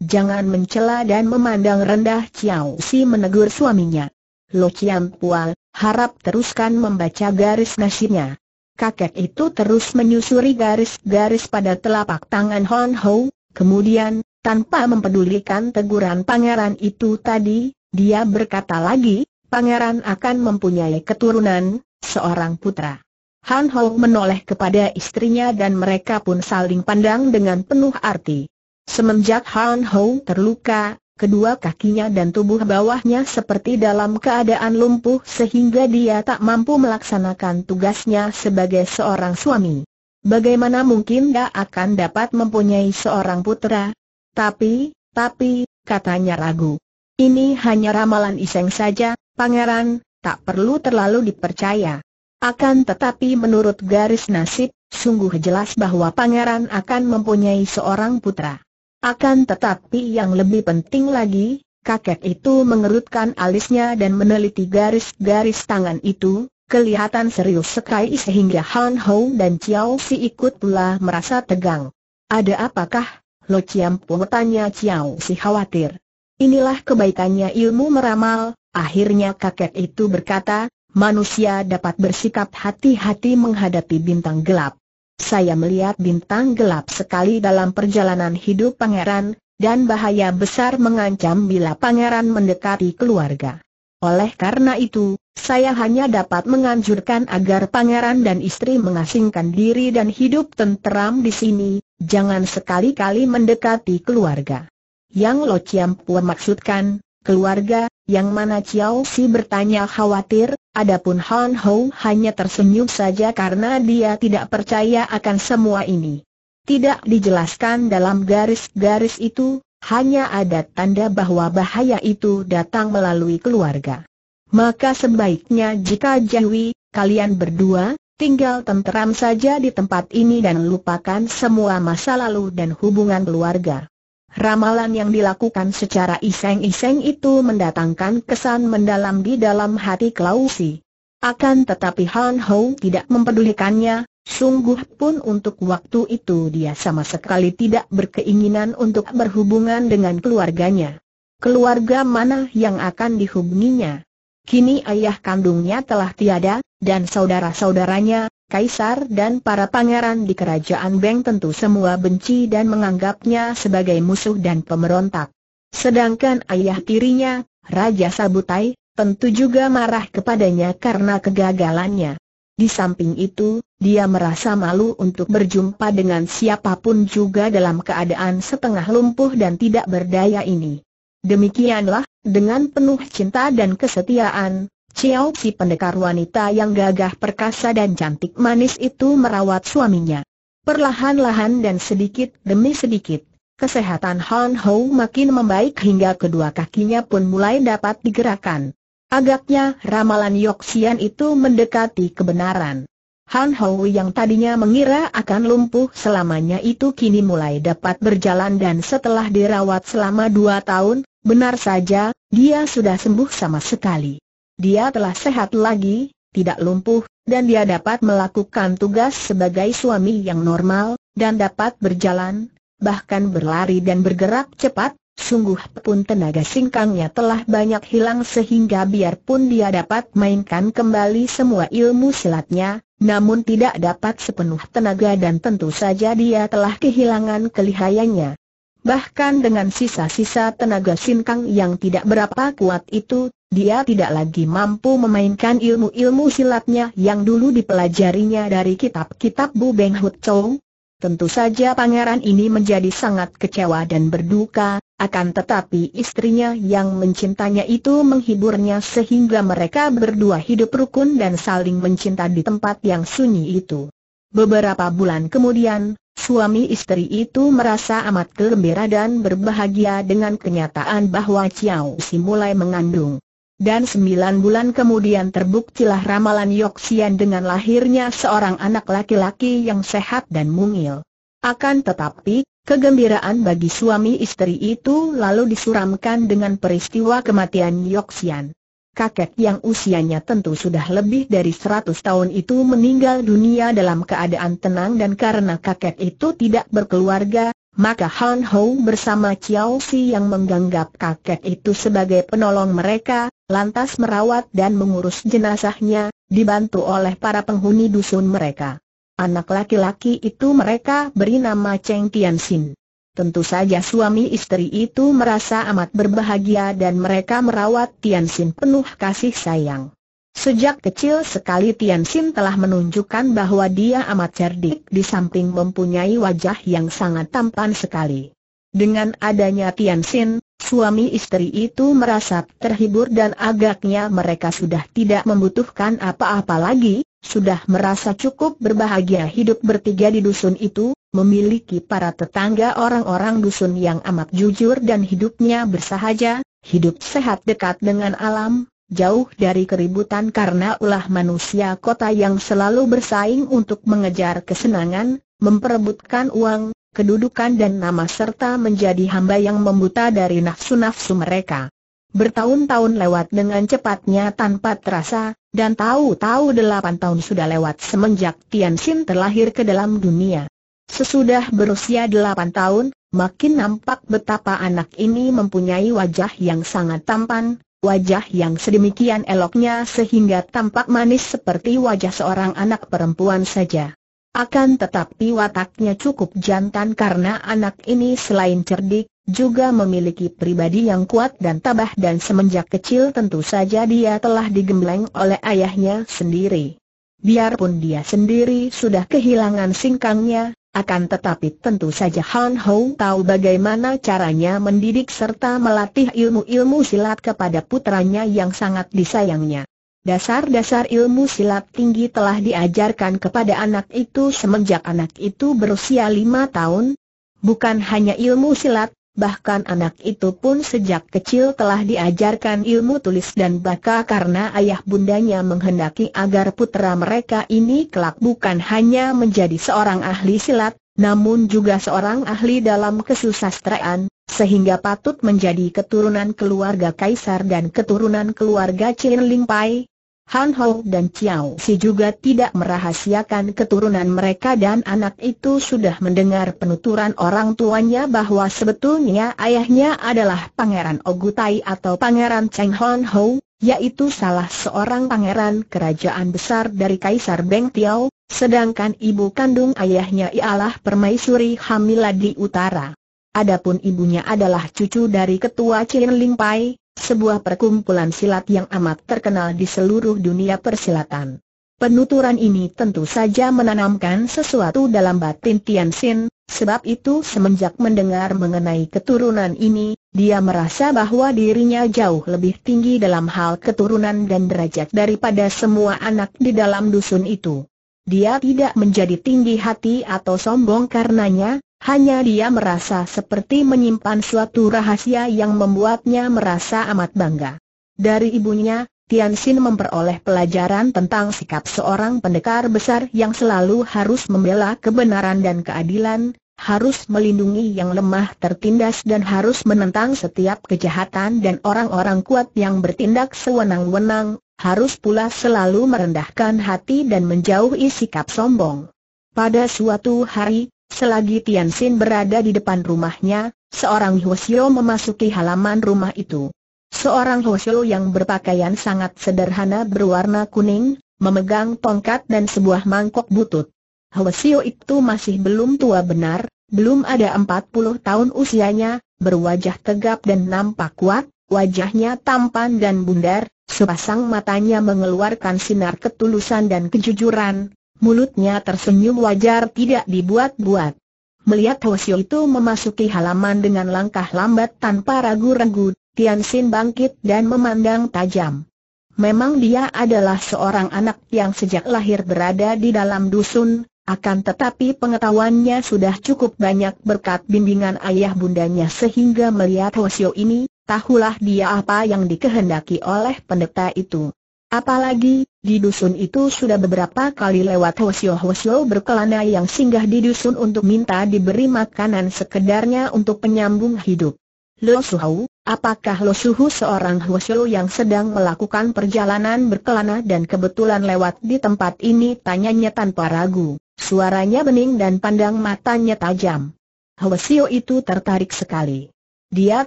Jangan mencela dan memandang rendah Chiao Si menegur suaminya. Lo Chiam Pual, harap teruskan membaca garis nasinya. Kakek itu terus menyusuri garis-garis pada telapak tangan Hon Ho, kemudian, tanpa mempedulikan teguran pangeran itu tadi, dia berkata lagi, pangeran akan mempunyai keturunan, seorang putra. Han Ho menoleh kepada istrinya dan mereka pun saling pandang dengan penuh arti. Semenjak Han Ho terluka, kedua kakinya dan tubuh bawahnya seperti dalam keadaan lumpuh sehingga dia tak mampu melaksanakan tugasnya sebagai seorang suami. Bagaimana mungkin dia akan dapat mempunyai seorang putra? Tapi, tapi, katanya ragu. Ini hanya ramalan iseng saja, pangeran, tak perlu terlalu dipercaya. Akan tetapi menurut garis nasib, sungguh jelas bahwa pangeran akan mempunyai seorang putra. Akan tetapi yang lebih penting lagi, kakek itu mengerutkan alisnya dan meneliti garis-garis tangan itu, kelihatan serius sekali sehingga Han Hou dan Chiao Si ikut pula merasa tegang. Ada apakah? Lo Chiam pun tanya Chiao Si khawatir. Inilah kebaikannya ilmu meramal, akhirnya kakek itu berkata, manusia dapat bersikap hati-hati menghadapi bintang gelap. Saya melihat bintang gelap sekali dalam perjalanan hidup pangeran, dan bahaya besar mengancam bila pangeran mendekati keluarga. Oleh karena itu, saya hanya dapat menganjurkan agar pangeran dan istri mengasingkan diri dan hidup tenteram di sini, jangan sekali-kali mendekati keluarga. Yang Lo Chiam Pua maksudkan, keluarga, yang mana Chiao Si bertanya khawatir, adapun Han Ho hanya tersenyum saja karena dia tidak percaya akan semua ini. Tidak dijelaskan dalam garis-garis itu, hanya ada tanda bahwa bahaya itu datang melalui keluarga. Maka sebaiknya jika Jawi, kalian berdua, tinggal tenteram saja di tempat ini dan lupakan semua masa lalu dan hubungan keluarga. Ramalan yang dilakukan secara iseng-iseng itu mendatangkan kesan mendalam di dalam hati Klausi. Akan tetapi Han Hou tidak mempedulikannya, sungguh pun untuk waktu itu dia sama sekali tidak berkeinginan untuk berhubungan dengan keluarganya. Keluarga mana yang akan dihubunginya? Kini ayah kandungnya telah tiada, dan saudara-saudaranya, kaisar dan para pangeran di kerajaan Beng tentu semua benci dan menganggapnya sebagai musuh dan pemberontak. Sedangkan ayah tirinya, Raja Sabutai, tentu juga marah kepadanya karena kegagalannya. Di samping itu, dia merasa malu untuk berjumpa dengan siapapun juga dalam keadaan setengah lumpuh dan tidak berdaya ini. Demikianlah, dengan penuh cinta dan kesetiaan, Chiao si pendekar wanita yang gagah perkasa dan cantik manis itu merawat suaminya. Perlahan-lahan dan sedikit demi sedikit, kesehatan Han Hou makin membaik hingga kedua kakinya pun mulai dapat digerakkan. Agaknya ramalan Yoksian itu mendekati kebenaran. Han Hou yang tadinya mengira akan lumpuh selamanya itu kini mulai dapat berjalan dan setelah dirawat selama dua tahun, benar saja, dia sudah sembuh sama sekali. Dia telah sehat lagi, tidak lumpuh, dan dia dapat melakukan tugas sebagai suami yang normal, dan dapat berjalan, bahkan berlari dan bergerak cepat, sungguh pun tenaga singkangnya telah banyak hilang sehingga biarpun dia dapat mainkan kembali semua ilmu silatnya, namun tidak dapat sepenuh tenaga dan tentu saja dia telah kehilangan kelihayannya. Bahkan dengan sisa-sisa tenaga singkang yang tidak berapa kuat itu, dia tidak lagi mampu memainkan ilmu-ilmu silatnya yang dulu dipelajarinya dari kitab-kitab Bu Beng Hut chou. Tentu saja pangeran ini menjadi sangat kecewa dan berduka, akan tetapi istrinya yang mencintanya itu menghiburnya sehingga mereka berdua hidup rukun dan saling mencinta di tempat yang sunyi itu. Beberapa bulan kemudian, Suami istri itu merasa amat gembira dan berbahagia dengan kenyataan bahwa Chiao Si mulai mengandung. Dan sembilan bulan kemudian terbuktilah ramalan Yoxian dengan lahirnya seorang anak laki-laki yang sehat dan mungil. Akan tetapi, kegembiraan bagi suami istri itu lalu disuramkan dengan peristiwa kematian Yoxian. Kakek yang usianya tentu sudah lebih dari seratus tahun itu meninggal dunia dalam keadaan tenang dan karena kakek itu tidak berkeluarga, maka Han Hou bersama Chiao Si yang menganggap kakek itu sebagai penolong mereka, lantas merawat dan mengurus jenazahnya, dibantu oleh para penghuni dusun mereka. Anak laki-laki itu mereka beri nama Cheng Tianxin. Tentu saja suami istri itu merasa amat berbahagia dan mereka merawat Tianxin penuh kasih sayang. Sejak kecil sekali Tian Xin telah menunjukkan bahwa dia amat cerdik di samping mempunyai wajah yang sangat tampan sekali. Dengan adanya Tian Xin, suami istri itu merasa terhibur dan agaknya mereka sudah tidak membutuhkan apa-apa lagi, sudah merasa cukup berbahagia hidup bertiga di dusun itu, memiliki para tetangga orang-orang dusun yang amat jujur dan hidupnya bersahaja, hidup sehat dekat dengan alam, jauh dari keributan karena ulah manusia kota yang selalu bersaing untuk mengejar kesenangan, memperebutkan uang, kedudukan dan nama serta menjadi hamba yang membuta dari nafsu-nafsu mereka. Bertahun-tahun lewat dengan cepatnya tanpa terasa, dan tahu-tahu delapan tahun sudah lewat semenjak Tian Xin terlahir ke dalam dunia. Sesudah berusia delapan tahun, makin nampak betapa anak ini mempunyai wajah yang sangat tampan, wajah yang sedemikian eloknya sehingga tampak manis seperti wajah seorang anak perempuan saja. Akan tetapi wataknya cukup jantan karena anak ini selain cerdik, juga memiliki pribadi yang kuat dan tabah dan semenjak kecil tentu saja dia telah digembleng oleh ayahnya sendiri. Biarpun dia sendiri sudah kehilangan singkangnya, akan tetapi tentu saja Han Hou tahu bagaimana caranya mendidik serta melatih ilmu-ilmu silat kepada putranya yang sangat disayangnya. Dasar-dasar ilmu silat tinggi telah diajarkan kepada anak itu semenjak anak itu berusia lima tahun. Bukan hanya ilmu silat, Bahkan anak itu pun sejak kecil telah diajarkan ilmu tulis dan baca karena ayah bundanya menghendaki agar putra mereka ini kelak bukan hanya menjadi seorang ahli silat, namun juga seorang ahli dalam kesusastraan, sehingga patut menjadi keturunan keluarga kaisar dan keturunan keluarga Chin Lingpai. Han Ho dan Chiao Si juga tidak merahasiakan keturunan mereka dan anak itu sudah mendengar penuturan orang tuanya bahwa sebetulnya ayahnya adalah Pangeran Ogutai atau Pangeran Cheng Hon Ho, yaitu salah seorang pangeran kerajaan besar dari Kaisar Beng Tiao, sedangkan ibu kandung ayahnya ialah Permaisuri Hamiladi Utara. Adapun ibunya adalah cucu dari ketua Chin Ling Pai, sebuah perkumpulan silat yang amat terkenal di seluruh dunia persilatan. Penuturan ini tentu saja menanamkan sesuatu dalam batin Xin, sebab itu semenjak mendengar mengenai keturunan ini, dia merasa bahwa dirinya jauh lebih tinggi dalam hal keturunan dan derajat daripada semua anak di dalam dusun itu. Dia tidak menjadi tinggi hati atau sombong karenanya, hanya dia merasa seperti menyimpan suatu rahasia yang membuatnya merasa amat bangga. Dari ibunya, Tian Xin memperoleh pelajaran tentang sikap seorang pendekar besar yang selalu harus membela kebenaran dan keadilan, harus melindungi yang lemah tertindas dan harus menentang setiap kejahatan dan orang-orang kuat yang bertindak sewenang-wenang, harus pula selalu merendahkan hati dan menjauhi sikap sombong. Pada suatu hari, Selagi Tian Xin berada di depan rumahnya, seorang Xiu memasuki halaman rumah itu. Seorang Xiu yang berpakaian sangat sederhana berwarna kuning, memegang tongkat dan sebuah mangkok butut. Xiu itu masih belum tua benar, belum ada 40 tahun usianya, berwajah tegap dan nampak kuat, wajahnya tampan dan bundar, sepasang matanya mengeluarkan sinar ketulusan dan kejujuran, mulutnya tersenyum wajar tidak dibuat-buat. Melihat Hoshio itu memasuki halaman dengan langkah lambat tanpa ragu-ragu, Tian Xin bangkit dan memandang tajam. Memang dia adalah seorang anak yang sejak lahir berada di dalam dusun, akan tetapi pengetahuannya sudah cukup banyak berkat bimbingan ayah bundanya sehingga melihat Hoshio ini, tahulah dia apa yang dikehendaki oleh pendeta itu. Apalagi, di dusun itu sudah beberapa kali lewat Hwasyo-Hwasyo berkelana yang singgah di dusun untuk minta diberi makanan sekedarnya untuk penyambung hidup. Lo Suhu, apakah Lo Suhu seorang Hwasyo yang sedang melakukan perjalanan berkelana dan kebetulan lewat di tempat ini? Tanyanya tanpa ragu, suaranya bening dan pandang matanya tajam. Hwasyo itu tertarik sekali. Dia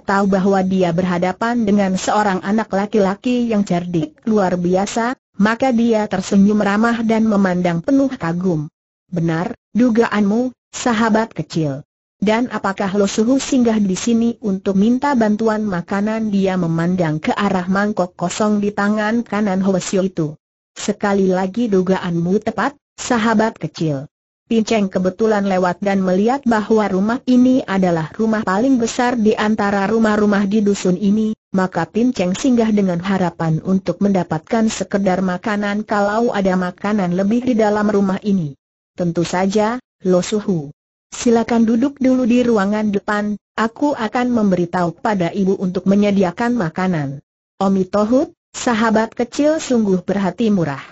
tahu bahwa dia berhadapan dengan seorang anak laki-laki yang cerdik luar biasa, maka dia tersenyum ramah dan memandang penuh kagum. Benar, dugaanmu, sahabat kecil. Dan apakah Lo Suhu singgah di sini untuk minta bantuan makanan? Dia memandang ke arah mangkok kosong di tangan kanan Hwasyo itu. Sekali lagi dugaanmu tepat, sahabat kecil. Pinceng kebetulan lewat dan melihat bahwa rumah ini adalah rumah paling besar di antara rumah-rumah di dusun ini, maka Pinceng singgah dengan harapan untuk mendapatkan sekedar makanan kalau ada makanan lebih di dalam rumah ini. Tentu saja, Lo Suhu. Silakan duduk dulu di ruangan depan, aku akan memberitahu pada ibu untuk menyediakan makanan. Omi Tohut, sahabat kecil sungguh berhati murah.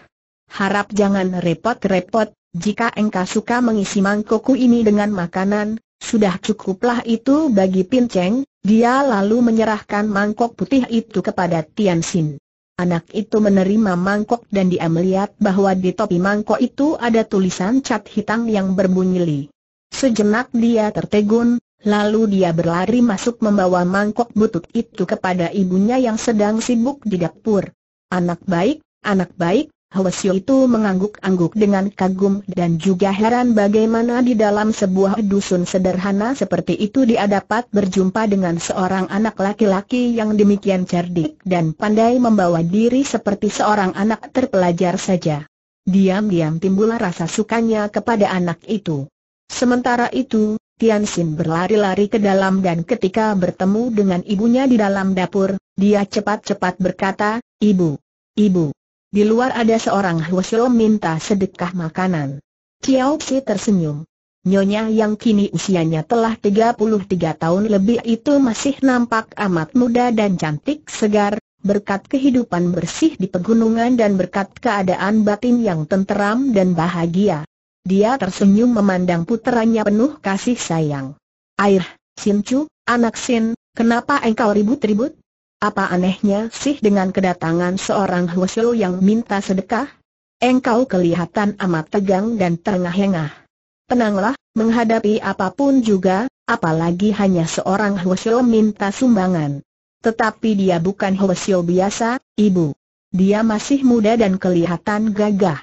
Harap jangan repot-repot, jika engkau suka mengisi mangkokku ini dengan makanan, sudah cukuplah itu bagi pinceng. dia lalu menyerahkan mangkok putih itu kepada Tian Xin. Anak itu menerima mangkok dan dia melihat bahwa di topi mangkok itu ada tulisan cat hitam yang berbunyi li. Sejenak dia tertegun, lalu dia berlari masuk membawa mangkok butut itu kepada ibunya yang sedang sibuk di dapur. Anak baik, anak baik, Hwasyo itu mengangguk-angguk dengan kagum dan juga heran bagaimana di dalam sebuah dusun sederhana seperti itu dia dapat berjumpa dengan seorang anak laki-laki yang demikian cerdik dan pandai membawa diri seperti seorang anak terpelajar saja. Diam-diam timbul rasa sukanya kepada anak itu. Sementara itu, Tian Xin berlari-lari ke dalam dan ketika bertemu dengan ibunya di dalam dapur, dia cepat-cepat berkata, Ibu, Ibu. Di luar ada seorang Huasyo minta sedekah makanan. Chiao Si tersenyum. Nyonya yang kini usianya telah 33 tahun lebih itu masih nampak amat muda dan cantik segar, berkat kehidupan bersih di pegunungan dan berkat keadaan batin yang tenteram dan bahagia. Dia tersenyum memandang puteranya penuh kasih sayang. Air, Sincu, anak Sin, kenapa engkau ribut-ribut? Apa anehnya sih dengan kedatangan seorang Hwasyo yang minta sedekah? Engkau kelihatan amat tegang dan terengah-engah. Tenanglah, menghadapi apapun juga, apalagi hanya seorang Hwasyo minta sumbangan. Tetapi dia bukan Hwasyo biasa, ibu. Dia masih muda dan kelihatan gagah.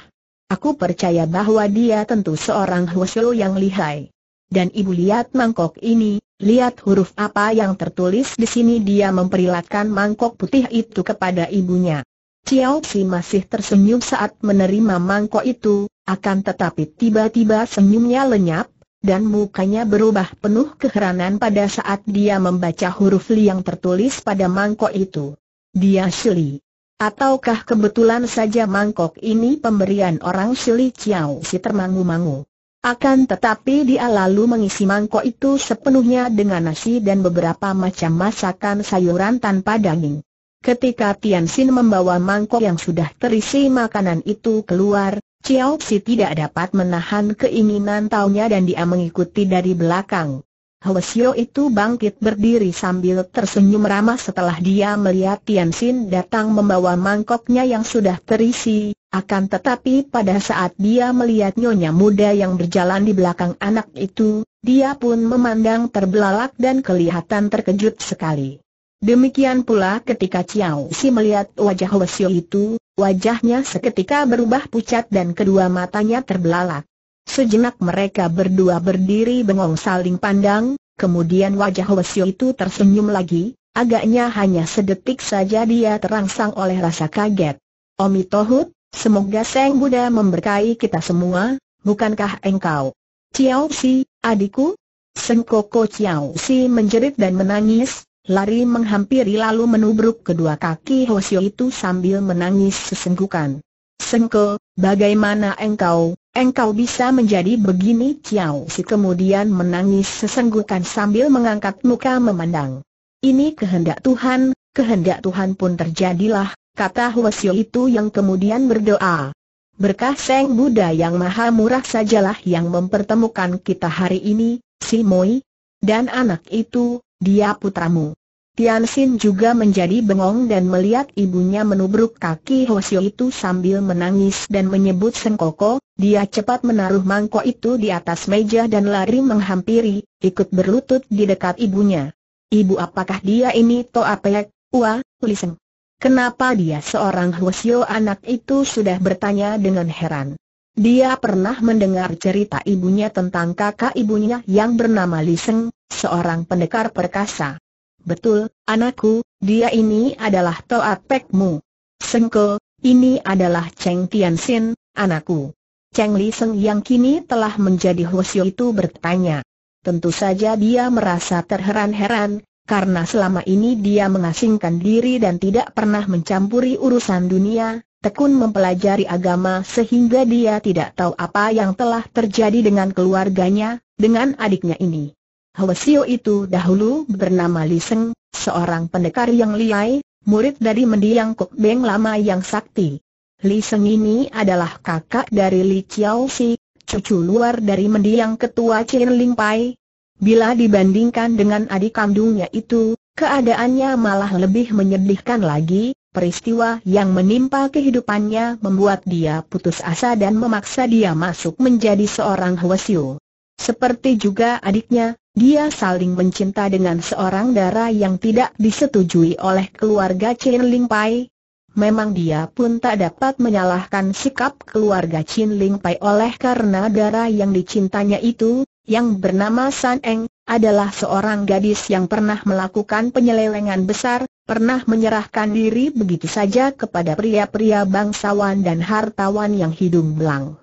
Aku percaya bahwa dia tentu seorang Hwasyo yang lihai. Dan ibu lihat mangkok ini, Lihat huruf apa yang tertulis di sini dia memperlihatkan mangkok putih itu kepada ibunya. Chiao Si masih tersenyum saat menerima mangkok itu, akan tetapi tiba-tiba senyumnya lenyap, dan mukanya berubah penuh keheranan pada saat dia membaca huruf Li yang tertulis pada mangkok itu. Dia Shili. Ataukah kebetulan saja mangkok ini pemberian orang Shili Chiao Si termangu-mangu. Akan tetapi dia lalu mengisi mangkok itu sepenuhnya dengan nasi dan beberapa macam masakan sayuran tanpa daging. Ketika Tian Xin membawa mangkok yang sudah terisi makanan itu keluar, Chiao Xi tidak dapat menahan keinginan taunya dan dia mengikuti dari belakang. Hwasyo itu bangkit berdiri sambil tersenyum ramah setelah dia melihat Tian Xin datang membawa mangkoknya yang sudah terisi, akan tetapi pada saat dia melihat nyonya muda yang berjalan di belakang anak itu, dia pun memandang terbelalak dan kelihatan terkejut sekali. Demikian pula ketika Chiao Si melihat wajah Hwasyo itu, wajahnya seketika berubah pucat dan kedua matanya terbelalak. Sejenak mereka berdua berdiri bengong saling pandang, kemudian wajah Wesio itu tersenyum lagi, agaknya hanya sedetik saja dia terangsang oleh rasa kaget. Omi Tohut, semoga Seng Buddha memberkahi kita semua, bukankah engkau? Ciao Si, adikku? Seng Koko Ciao Si menjerit dan menangis, lari menghampiri lalu menubruk kedua kaki Hosio itu sambil menangis sesenggukan. Sengko, bagaimana engkau, engkau bisa menjadi begini? Ciao Si kemudian menangis sesenggukan sambil mengangkat muka memandang. Ini kehendak Tuhan, kehendak Tuhan pun terjadilah, kata Huasio itu yang kemudian berdoa. Berkah Seng Buddha yang maha murah sajalah yang mempertemukan kita hari ini, si Moi. Dan anak itu, dia putramu. Tian Xin juga menjadi bengong dan melihat ibunya menubruk kaki Hosio itu sambil menangis dan menyebut Sengkoko, dia cepat menaruh mangkok itu di atas meja dan lari menghampiri, ikut berlutut di dekat ibunya. Ibu apakah dia ini Toa Pek, Ua, Liseng? Kenapa dia seorang Hosio anak itu sudah bertanya dengan heran. Dia pernah mendengar cerita ibunya tentang kakak ibunya yang bernama Liseng, seorang pendekar perkasa. Betul, anakku, dia ini adalah Toat Pekmu. Sengko, ini adalah Cheng Tianxin, anakku. Cheng Li Seng yang kini telah menjadi Hosio itu bertanya. Tentu saja dia merasa terheran-heran, karena selama ini dia mengasingkan diri dan tidak pernah mencampuri urusan dunia, tekun mempelajari agama sehingga dia tidak tahu apa yang telah terjadi dengan keluarganya, dengan adiknya ini. Hwasio itu dahulu bernama Li Seng, seorang pendekar yang liai, murid dari mendiang Kok Beng lama yang sakti. Li Seng ini adalah kakak dari Li Chiao Si, cucu luar dari mendiang ketua Chin Ling Pai. Bila dibandingkan dengan adik kandungnya itu, keadaannya malah lebih menyedihkan lagi, peristiwa yang menimpa kehidupannya membuat dia putus asa dan memaksa dia masuk menjadi seorang Hwasio. Seperti juga adiknya, dia saling mencinta dengan seorang darah yang tidak disetujui oleh keluarga Chin Ling Pai. Memang dia pun tak dapat menyalahkan sikap keluarga Chin Ling Pai oleh karena darah yang dicintanya itu, yang bernama San Eng, adalah seorang gadis yang pernah melakukan penyelewengan besar, pernah menyerahkan diri begitu saja kepada pria-pria bangsawan dan hartawan yang hidung belang.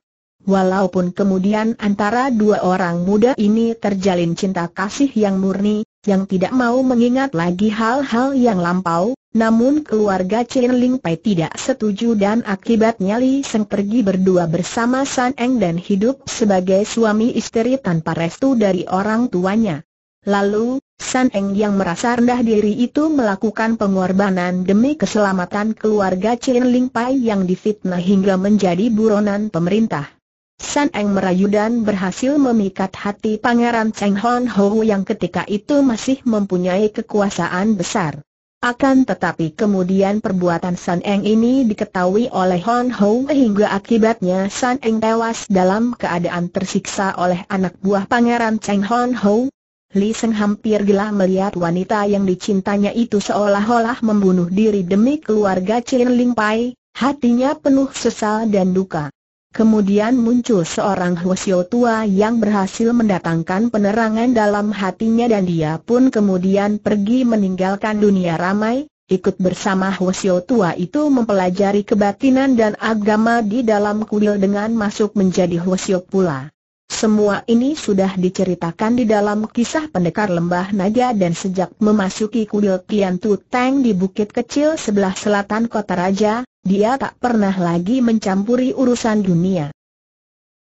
Walaupun kemudian antara dua orang muda ini terjalin cinta kasih yang murni, yang tidak mau mengingat lagi hal-hal yang lampau, namun keluarga Chen Ling Pai tidak setuju dan akibatnya Li Seng pergi berdua bersama San Eng dan hidup sebagai suami istri tanpa restu dari orang tuanya. Lalu, San Eng yang merasa rendah diri itu melakukan pengorbanan demi keselamatan keluarga Chen Ling Pai yang difitnah hingga menjadi buronan pemerintah. San Eng merayu dan berhasil memikat hati Pangeran Cheng Hon Ho yang ketika itu masih mempunyai kekuasaan besar. Akan tetapi kemudian perbuatan San Eng ini diketahui oleh Hon Ho hingga akibatnya San Eng tewas dalam keadaan tersiksa oleh anak buah Pangeran Cheng Hon Ho. Li Seng hampir gila melihat wanita yang dicintanya itu seolah-olah membunuh diri demi keluarga Chin Ling Pai, hatinya penuh sesal dan duka. Kemudian muncul seorang Hwasyo tua yang berhasil mendatangkan penerangan dalam hatinya dan dia pun kemudian pergi meninggalkan dunia ramai, ikut bersama Hwasyo tua itu mempelajari kebatinan dan agama di dalam kuil dengan masuk menjadi Hwasyo pula. Semua ini sudah diceritakan di dalam kisah pendekar lembah naga dan sejak memasuki kuil Tian Tu Teng di bukit kecil sebelah selatan kota raja, dia tak pernah lagi mencampuri urusan dunia.